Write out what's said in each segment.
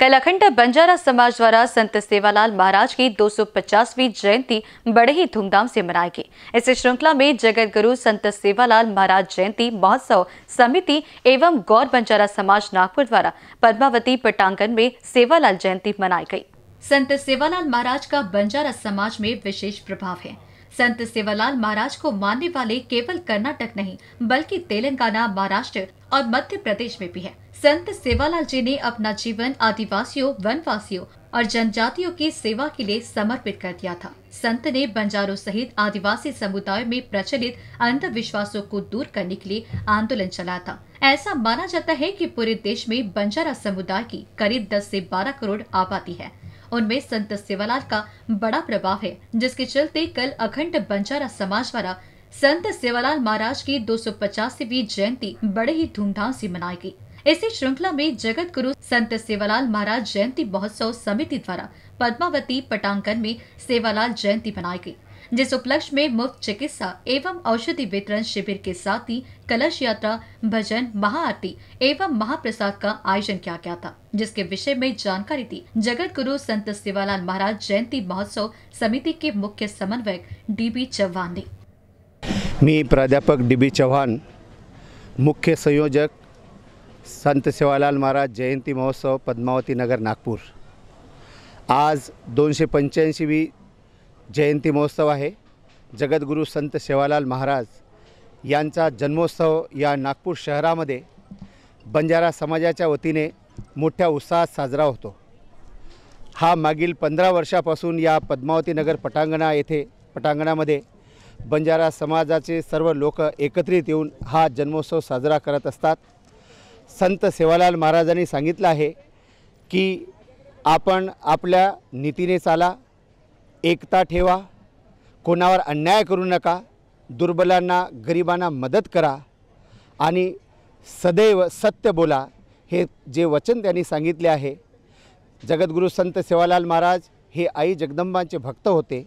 कल अखंड बंजारा समाज द्वारा संत सेवालाल महाराज की 250वीं जयंती बड़े ही धूमधाम से मनाई गई इस श्रृंखला में जगत गुरु संत सेवालाल महाराज जयंती महोत्सव समिति एवं गौर बंजारा समाज नागपुर द्वारा पद्मावती पटांगन में सेवालाल जयंती मनाई गई संत सेवालाल महाराज का बंजारा समाज में विशेष प्रभाव है संत सेवालाल महाराज को मानने वाले केवल कर्नाटक नहीं बल्कि तेलंगाना महाराष्ट्र और मध्य प्रदेश में भी है संत सेवालाल जी ने अपना जीवन आदिवासियों वनवासियों और जनजातियों की सेवा के लिए समर्पित कर दिया था संत ने बंजारों सहित आदिवासी समुदाय में प्रचलित अंधविश्वासों को दूर करने के लिए आंदोलन चलाया था ऐसा माना जाता है कि पूरे देश में बंजारा समुदाय की करीब 10 से 12 करोड़ आबादी है उनमें संत सेवालाल का बड़ा प्रभाव है जिसके चलते कल अखंड बंजारा समाज द्वारा संत सेवालाल महाराज की दो सौ जयंती बड़े ही धूमधाम से मनाई गयी इसी श्रृंखला में जगत गुरु संत सेवालाल महाराज जयंती महोत्सव समिति द्वारा पद्मावती पटांगन में सेवालाल जयंती मनाई गई जिस उपलक्ष्य में मुफ्त चिकित्सा एवं औषधि वितरण शिविर के साथ ही कलश यात्रा भजन महाआरती एवं महाप्रसाद का आयोजन किया गया था जिसके विषय में जानकारी दी जगत गुरु संत सेवालाल महाराज जयंती महोत्सव समिति के मुख्य समन्वयक डीबी चौहान ने मी प्राध्यापक डीबी चौहान मुख्य संयोजक संत सेवालाल महाराज जयंती महोत्सव पद्मावती नगर नागपूर आज दोनशे वी जयंती महोत्सव आहे जगद्गुरू संत सेवालाल महाराज यांचा जन्मोत्सव या नागपूर शहरामध्ये बंजारा समाजाच्या वतीने मोठ्या उत्साहात साजरा होतो हा मागील पंधरा वर्षापासून या पद्मावती नगर पटांगणा येथे पटांगणामध्ये बंजारा समाजाचे सर्व लोक एकत्रित येऊन हा जन्मोत्सव साजरा करत असतात संत सेवालाल महाराजांनी सांगितलं आहे की आपण आपल्या नीतीने चाला एकता ठेवा कोणावर अन्याय करू नका दुर्बलांना गरिबांना मदत करा आणि सदैव सत्य बोला हे जे वचन त्यांनी सांगितले आहे जगद्गुरू संत सेवालाल महाराज हे आई जगदंबांचे भक्त होते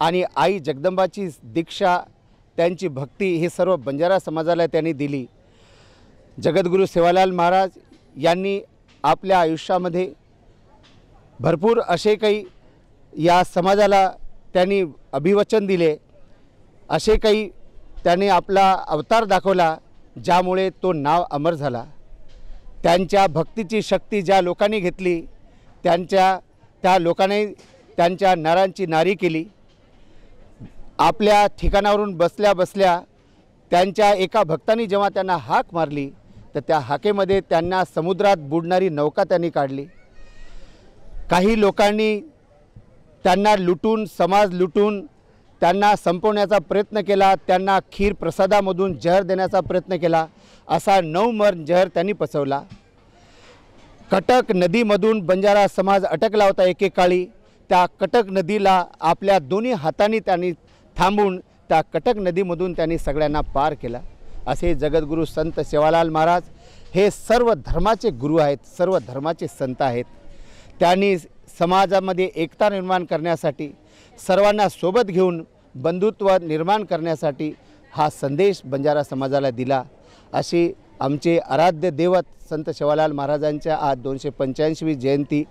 आणि आई जगदंबाची दीक्षा त्यांची भक्ती हे सर्व बंजारा समाजाला त्यांनी दिली जगद्गुरू सेवालाल महाराज यांनी आपल्या आयुष्यामध्ये भरपूर असे काही या समाजाला त्यांनी अभिवचन दिले असे काही त्याने आपला अवतार दाखवला ज्यामुळे तो नाव अमर झाला त्यांच्या भक्तीची शक्ती ज्या लोकांनी घेतली त्यांच्या त्या लोकांनी त्यांच्या नरांची नारी केली आपल्या ठिकाणावरून बसल्या बसल्या त्यांच्या एका भक्तानी जेव्हा त्यांना हाक मारली तर त्या हाकेमध्ये त्यांना समुद्रात बुडणारी नौका त्यांनी काढली काही लोकांनी त्यांना लुटून समाज लुटून त्यांना संपवण्याचा प्रयत्न केला त्यांना खीर प्रसादामधून जहर देण्याचा प्रयत्न केला असा नऊ जहर त्यांनी पसवला कटक नदीमधून बंजारा समाज अटकला होता एकेकाळी त्या कटक नदीला आपल्या दोन्ही हातांनी त्यांनी थांबून त्या कटक नदीमधून त्यांनी सगळ्यांना पार केला असे जगद्गुरू संत शेवालाल महाराज हे सर्व धर्माचे गुरु आहेत सर्व धर्माचे संत आहेत त्यांनी समाजामध्ये एकता निर्माण करण्यासाठी सर्वांना सोबत घेऊन बंधुत्व निर्माण करण्यासाठी हा संदेश बंजारा समाजाला दिला अशी आमचे आराध्य दैवत संत शेवालाल महाराजांच्या आज दोनशे पंच्याऐंशीवी जयंती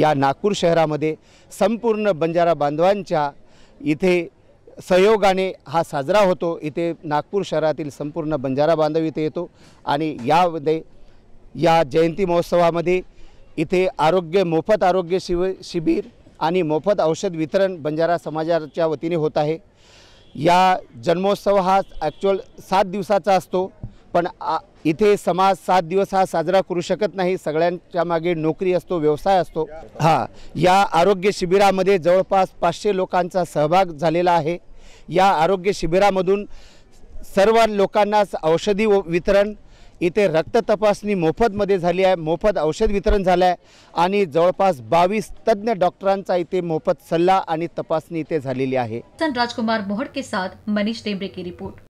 या नागपूर शहरामध्ये संपूर्ण बंजारा बांधवांच्या इथे सहयोगाने हा साजरा होतो इथे नागपूर शहरातील संपूर्ण बंजारा बांधव इथे येतो आणि यामध्ये या जयंती महोत्सवामध्ये इथे आरोग्य मोफत आरोग्य शिव शिबिर आणि मोफत औषध वितरण बंजारा समाजाच्या वतीने होत आहे या जन्मोत्सव हा ॲक्च्युअल सात दिवसाचा असतो पण आ इथे समाज सात दिवस हा साजरा करू शकत नाही सगळ्यांच्या मागे नोकरी असतो व्यवसाय असतो हा या आरोग्य शिबिरामध्ये जवळपास पाचशे लोकांचा सहभाग झालेला आहे या आरोग्य शिबिरामधून सर्व लोकांना औषधी वितरण इथे रक्त तपासणी मोफतमध्ये झाली आहे मोफत औषध वितरण झालं आहे आणि जवळपास बावीस तज्ज्ञ डॉक्टरांचा इथे मोफत सल्ला आणि तपासणी इथे झालेली आहे राजकुमार मोहड साथ मनीष डेमरे की रिपोर्ट